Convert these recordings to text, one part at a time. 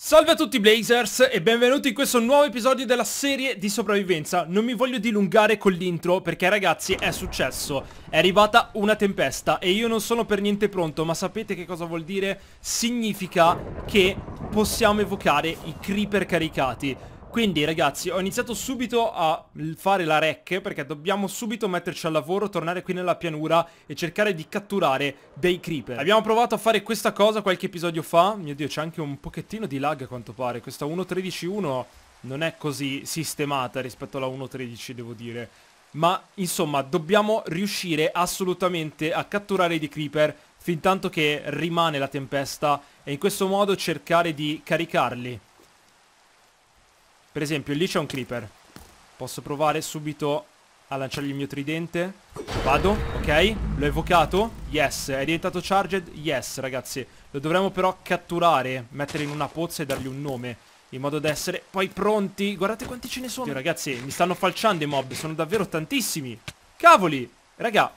Salve a tutti Blazers e benvenuti in questo nuovo episodio della serie di sopravvivenza Non mi voglio dilungare con l'intro perché ragazzi è successo È arrivata una tempesta e io non sono per niente pronto ma sapete che cosa vuol dire? Significa che possiamo evocare i creeper caricati quindi ragazzi ho iniziato subito a fare la rec perché dobbiamo subito metterci al lavoro, tornare qui nella pianura e cercare di catturare dei creeper. Abbiamo provato a fare questa cosa qualche episodio fa, mio dio c'è anche un pochettino di lag a quanto pare, questa 1.13.1 non è così sistemata rispetto alla 1.13 devo dire. Ma insomma dobbiamo riuscire assolutamente a catturare dei creeper fin tanto che rimane la tempesta e in questo modo cercare di caricarli per esempio, lì c'è un creeper. Posso provare subito a lanciargli il mio tridente. Vado, ok. L'ho evocato. Yes. È diventato charged? Yes, ragazzi. Lo dovremmo però catturare, mettere in una pozza e dargli un nome. In modo da essere poi pronti. Guardate quanti ce ne sono. Dio, ragazzi, mi stanno falciando i mob. Sono davvero tantissimi. Cavoli. Raga.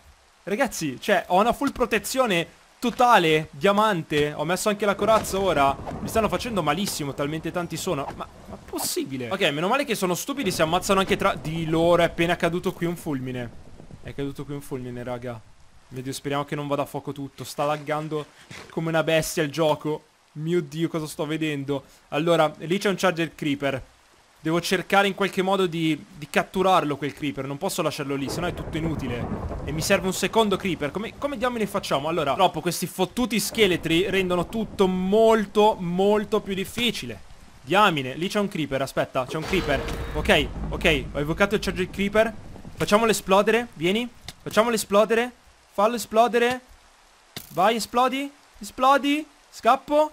Ragazzi, cioè, ho una full protezione totale. Diamante. Ho messo anche la corazza ora. Mi stanno facendo malissimo. Talmente tanti sono. Ma possibile? Ok, meno male che sono stupidi, si ammazzano anche tra di loro. È appena caduto qui un fulmine. È caduto qui un fulmine, raga. Medio, speriamo che non vada a fuoco tutto. Sta laggando come una bestia il gioco. Mio Dio, cosa sto vedendo? Allora, lì c'è un charger creeper. Devo cercare in qualche modo di, di, catturarlo quel creeper Non posso lasciarlo lì, sennò è tutto inutile E mi serve un secondo creeper Come, come diamine facciamo? Allora, troppo questi fottuti scheletri rendono tutto molto, molto più difficile Diamine, lì c'è un creeper, aspetta, c'è un creeper Ok, ok, ho evocato il charger creeper Facciamolo esplodere, vieni Facciamolo esplodere Fallo esplodere Vai, esplodi Esplodi Scappo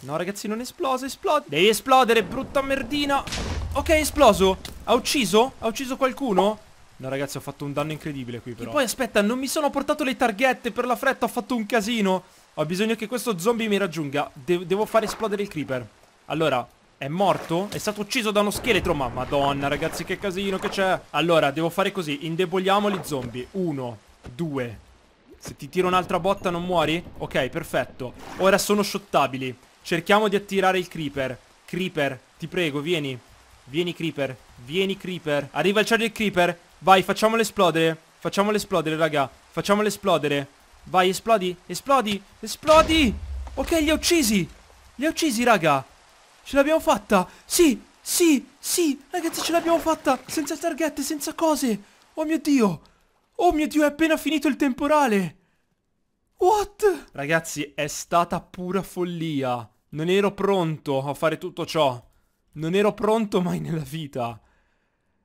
No ragazzi, non esploso, esplodi Devi esplodere, brutta merdina Ok, esploso Ha ucciso? Ha ucciso qualcuno? No ragazzi, ho fatto un danno incredibile qui però E poi aspetta, non mi sono portato le targhette Per la fretta ho fatto un casino Ho bisogno che questo zombie mi raggiunga De Devo far esplodere il creeper Allora, è morto? È stato ucciso da uno scheletro? Ma madonna ragazzi che casino che c'è Allora devo fare così Indeboliamo gli zombie Uno Due Se ti tiro un'altra botta non muori? Ok perfetto Ora sono shottabili Cerchiamo di attirare il creeper Creeper Ti prego vieni Vieni creeper Vieni creeper Arriva il del creeper Vai facciamolo esplodere Facciamolo esplodere raga Facciamolo esplodere Vai esplodi Esplodi Esplodi Ok li ha uccisi Li ha uccisi raga Ce l'abbiamo fatta! Sì! Sì! Sì! Ragazzi, ce l'abbiamo fatta! Senza targhette, senza cose! Oh mio Dio! Oh mio Dio, è appena finito il temporale! What? Ragazzi, è stata pura follia! Non ero pronto a fare tutto ciò! Non ero pronto mai nella vita!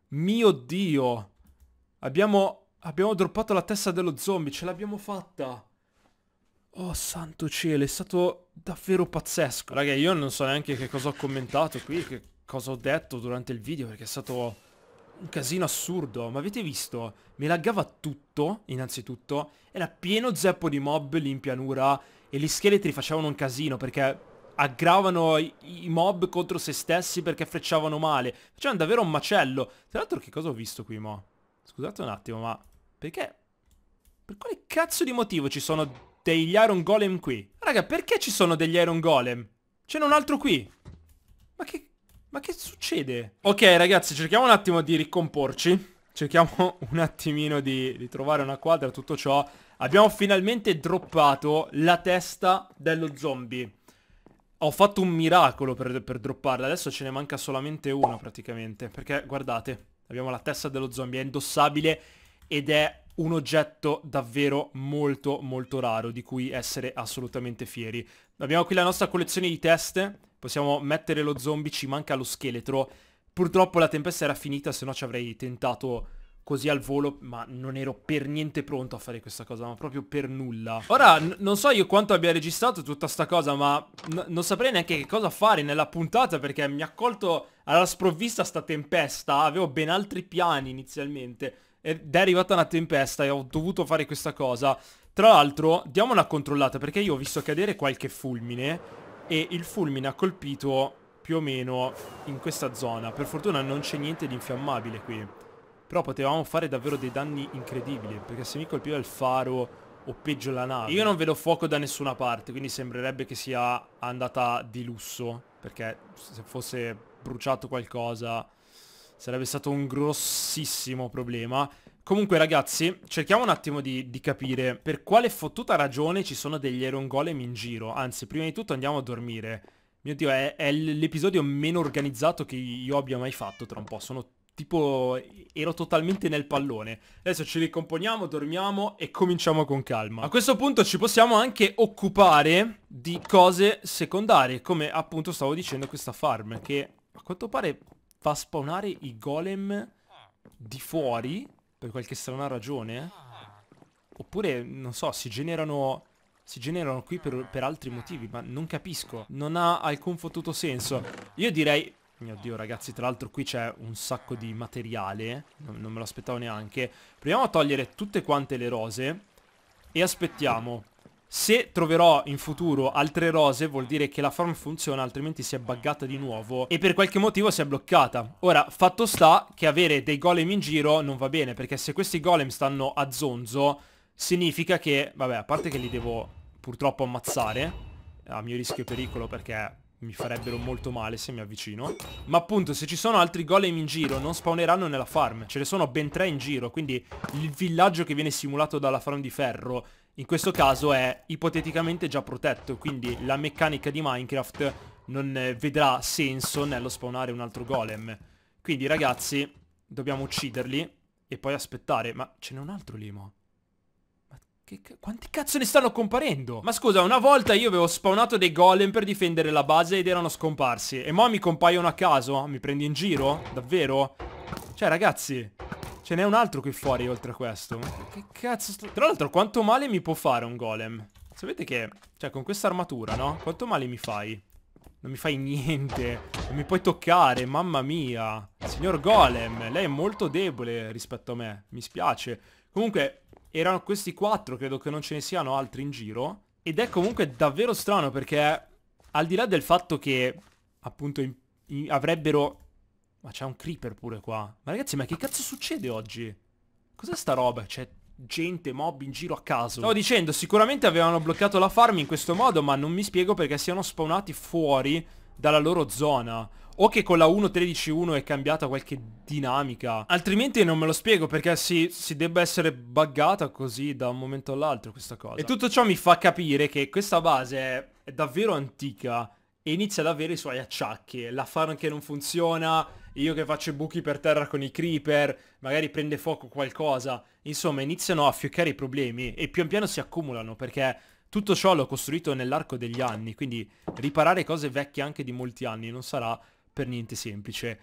Mio Dio! Abbiamo... Abbiamo droppato la testa dello zombie, ce l'abbiamo fatta! Oh santo cielo, è stato davvero pazzesco. Raga, io non so neanche che cosa ho commentato qui, che cosa ho detto durante il video, perché è stato un casino assurdo. Ma avete visto? Mi laggava tutto, innanzitutto. Era pieno zeppo di mob lì in pianura e gli scheletri facevano un casino perché aggravano i, mob contro se stessi perché frecciavano male. Facevano davvero un macello. Tra l'altro che cosa ho visto qui, mo? Scusate un attimo, ma perché... Per quale cazzo di motivo ci sono degli Iron Golem qui. Raga, perché ci sono degli Iron Golem? C'è un altro qui. Ma che... Ma che succede? Ok, ragazzi, cerchiamo un attimo di ricomporci. Cerchiamo un attimino di, di trovare una quadra, tutto ciò. Abbiamo finalmente droppato la testa dello zombie. Ho fatto un miracolo per, per dropparla. Adesso ce ne manca solamente una, praticamente. Perché, guardate, abbiamo la testa dello zombie. È indossabile ed è un oggetto davvero molto molto raro di cui essere assolutamente fieri. Abbiamo qui la nostra collezione di teste, possiamo mettere lo zombie, ci manca lo scheletro. Purtroppo la tempesta era finita, se no ci avrei tentato così al volo, ma non ero per niente pronto a fare questa cosa, ma proprio per nulla. Ora, non so io quanto abbia registrato tutta sta cosa, ma non saprei neanche che cosa fare nella puntata, perché mi ha colto alla sprovvista sta tempesta, avevo ben altri piani inizialmente ed è arrivata una tempesta e ho dovuto fare questa cosa. Tra l'altro, diamo una controllata perché io ho visto cadere qualche fulmine e il fulmine ha colpito più o meno in questa zona. Per fortuna non c'è niente di infiammabile qui. Però potevamo fare davvero dei danni incredibili perché se mi colpiva il faro o peggio la nave. Io non vedo fuoco da nessuna parte, quindi sembrerebbe che sia andata di lusso, perché se fosse bruciato qualcosa sarebbe stato un grossissimo problema. Comunque ragazzi, cerchiamo un attimo di, di, capire per quale fottuta ragione ci sono degli Iron Golem in giro. Anzi, prima di tutto andiamo a dormire. Mio Dio, è, è l'episodio meno organizzato che io abbia mai fatto tra un po'. Sono tipo... ero totalmente nel pallone. Adesso ci ricomponiamo, dormiamo e cominciamo con calma. A questo punto ci possiamo anche occupare di cose secondarie, come appunto stavo dicendo questa farm, che a quanto pare fa spawnare i golem di fuori, per qualche strana ragione. Oppure, non so, si generano... Si generano qui per, per altri motivi, ma non capisco. Non ha alcun fottuto senso. Io direi... Mio Dio ragazzi, tra l'altro qui c'è un sacco di materiale, non, non me lo aspettavo neanche. Proviamo a togliere tutte quante le rose e aspettiamo se troverò in futuro altre rose vuol dire che la farm funziona altrimenti si è buggata di nuovo e per qualche motivo si è bloccata. Ora fatto sta che avere dei golem in giro non va bene perché se questi golem stanno a zonzo significa che, vabbè a parte che li devo purtroppo ammazzare a mio rischio e pericolo perché mi farebbero molto male se mi avvicino Ma appunto se ci sono altri golem in giro non spawneranno nella farm Ce ne sono ben tre in giro Quindi il villaggio che viene simulato dalla farm di ferro in questo caso è ipoteticamente già protetto, quindi la meccanica di Minecraft non eh, vedrà senso nello spawnare un altro golem. Quindi ragazzi, dobbiamo ucciderli e poi aspettare. Ma ce n'è un altro limo? ma... che quanti cazzo ne stanno comparendo? Ma scusa, una volta io avevo spawnato dei golem per difendere la base ed erano scomparsi. E mo mi compaiono a caso? Mi prendi in giro? Davvero? Cioè, ragazzi... Ce n'è un altro qui fuori oltre a questo. Che cazzo sto... Tra l'altro quanto male mi può fare un golem? Sapete che... Cioè con questa armatura, no? Quanto male mi fai? Non mi fai niente. Non mi puoi toccare, mamma mia. Signor Golem, lei è molto debole rispetto a me. Mi spiace. Comunque, erano questi quattro, credo che non ce ne siano altri in giro. Ed è comunque davvero strano perché, al di là del fatto che, appunto, in, in, avrebbero ma c'è un creeper pure qua. Ma ragazzi, ma che cazzo succede oggi? Cos'è sta roba? C'è gente, mob in giro a caso. Stavo dicendo, sicuramente avevano bloccato la farm in questo modo, ma non mi spiego perché siano spawnati fuori dalla loro zona. O che con la 1.13.1 è cambiata qualche dinamica. Altrimenti non me lo spiego perché si, si debba essere buggata così da un momento all'altro questa cosa. E tutto ciò mi fa capire che questa base è, è davvero antica e inizia ad avere i suoi acciacchi. La farm che non funziona, io che faccio buchi per terra con i creeper, magari prende fuoco qualcosa. Insomma, iniziano a fioccare i problemi e pian piano si accumulano perché tutto ciò l'ho costruito nell'arco degli anni, quindi riparare cose vecchie anche di molti anni non sarà per niente semplice.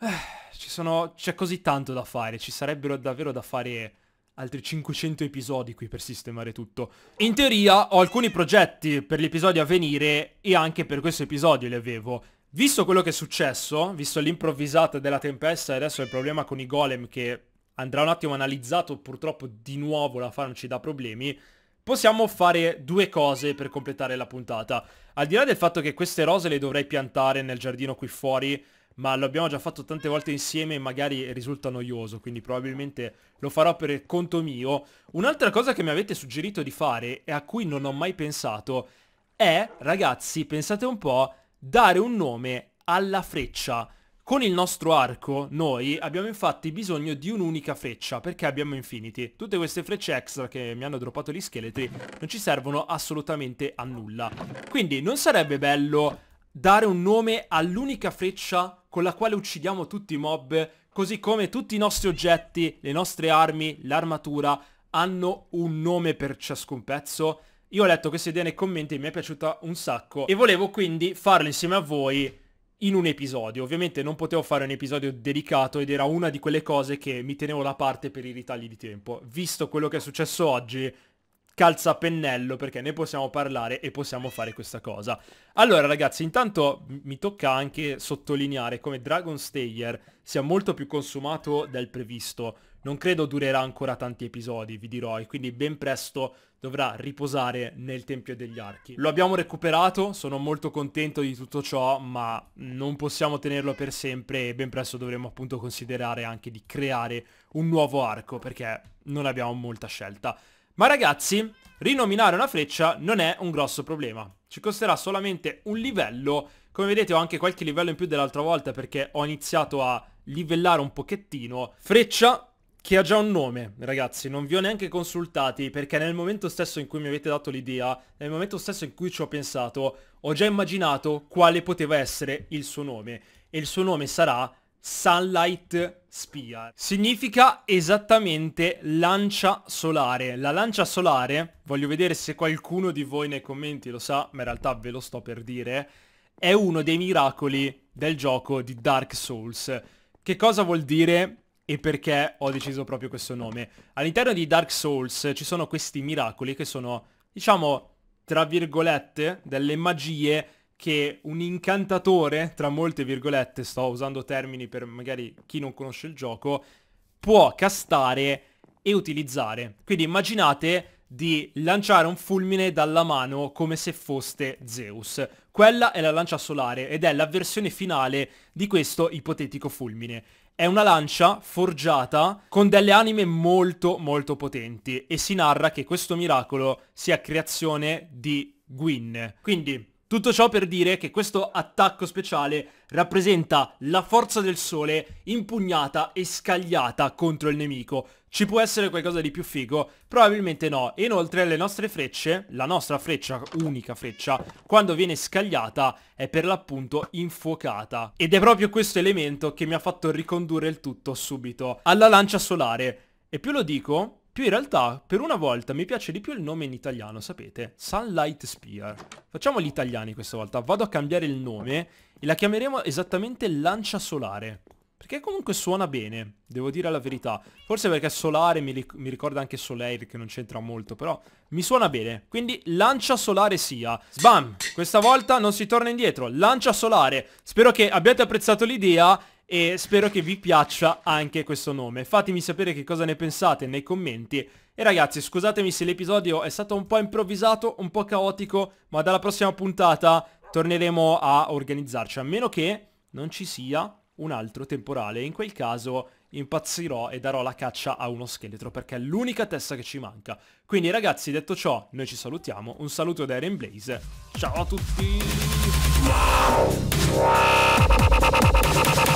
Eh, c'è così tanto da fare, ci sarebbero davvero da fare altri 500 episodi qui per sistemare tutto. In teoria ho alcuni progetti per gli episodi a venire e anche per questo episodio li avevo. Visto quello che è successo, visto l'improvvisata della tempesta e adesso il problema con i golem che andrà un attimo analizzato, purtroppo di nuovo la farm ci dà problemi, possiamo fare due cose per completare la puntata. Al di là del fatto che queste rose le dovrei piantare nel giardino qui fuori, ma l'abbiamo già fatto tante volte insieme e magari risulta noioso, quindi probabilmente lo farò per conto mio. Un'altra cosa che mi avete suggerito di fare e a cui non ho mai pensato è, ragazzi, pensate un po' dare un nome alla freccia. Con il nostro arco, noi abbiamo infatti bisogno di un'unica freccia, perché abbiamo infinity. Tutte queste frecce extra che mi hanno droppato gli scheletri non ci servono assolutamente a nulla. Quindi non sarebbe bello dare un nome all'unica freccia con la quale uccidiamo tutti i mob, così come tutti i nostri oggetti, le nostre armi, l'armatura, hanno un nome per ciascun pezzo? Io ho letto questa idea nei commenti, e mi è piaciuta un sacco e volevo quindi farla insieme a voi in un episodio. Ovviamente non potevo fare un episodio dedicato ed era una di quelle cose che mi tenevo da parte per i ritagli di tempo. Visto quello che è successo oggi, calzapennello perché ne possiamo parlare e possiamo fare questa cosa. Allora ragazzi, intanto mi tocca anche sottolineare come Dragon Stayer sia molto più consumato del previsto. Non credo durerà ancora tanti episodi, vi dirò, e quindi ben presto dovrà riposare nel Tempio degli Archi. Lo abbiamo recuperato, sono molto contento di tutto ciò, ma non possiamo tenerlo per sempre e ben presto dovremo appunto considerare anche di creare un nuovo arco, perché non abbiamo molta scelta. Ma ragazzi, rinominare una freccia non è un grosso problema. Ci costerà solamente un livello. Come vedete ho anche qualche livello in più dell'altra volta perché ho iniziato a livellare un pochettino. Freccia che ha già un nome, ragazzi, non vi ho neanche consultati perché nel momento stesso in cui mi avete dato l'idea, nel momento stesso in cui ci ho pensato, ho già immaginato quale poteva essere il suo nome. E il suo nome sarà Sunlight Spear. Significa esattamente lancia solare. La lancia solare, voglio vedere se qualcuno di voi nei commenti lo sa, ma in realtà ve lo sto per dire, è uno dei miracoli del gioco di Dark Souls. Che cosa vuol dire e perché ho deciso proprio questo nome? All'interno di Dark Souls ci sono questi miracoli che sono, diciamo, tra virgolette, delle magie che un incantatore, tra molte virgolette, sto usando termini per magari chi non conosce il gioco, può castare e utilizzare. Quindi immaginate di lanciare un fulmine dalla mano come se foste Zeus. Quella è la lancia solare ed è la versione finale di questo ipotetico fulmine. È una lancia forgiata con delle anime molto molto potenti e si narra che questo miracolo sia creazione di Gwyn. Quindi tutto ciò per dire che questo attacco speciale rappresenta la forza del sole impugnata e scagliata contro il nemico. Ci può essere qualcosa di più figo? Probabilmente no. E inoltre le nostre frecce, la nostra freccia, unica freccia, quando viene scagliata è per l'appunto infuocata. Ed è proprio questo elemento che mi ha fatto ricondurre il tutto subito alla lancia solare. E più lo dico, più in realtà, per una volta, mi piace di più il nome in italiano, sapete? Sunlight Spear. Facciamo gli italiani questa volta. Vado a cambiare il nome e la chiameremo esattamente Lancia Solare. Perché comunque suona bene, devo dire la verità. Forse perché Solare mi, ric mi ricorda anche Soleil, che non c'entra molto, però mi suona bene. Quindi Lancia Solare sia. Sbam! Questa volta non si torna indietro. Lancia Solare. Spero che abbiate apprezzato l'idea e spero che vi piaccia anche questo nome. Fatemi sapere che cosa ne pensate nei commenti e ragazzi scusatemi se l'episodio è stato un po' improvvisato, un po' caotico, ma dalla prossima puntata torneremo a organizzarci, a meno che non ci sia un altro temporale, in quel caso impazzirò e darò la caccia a uno scheletro perché è l'unica testa che ci manca. Quindi ragazzi detto ciò noi ci salutiamo, un saluto da Eren Blaze, ciao a tutti!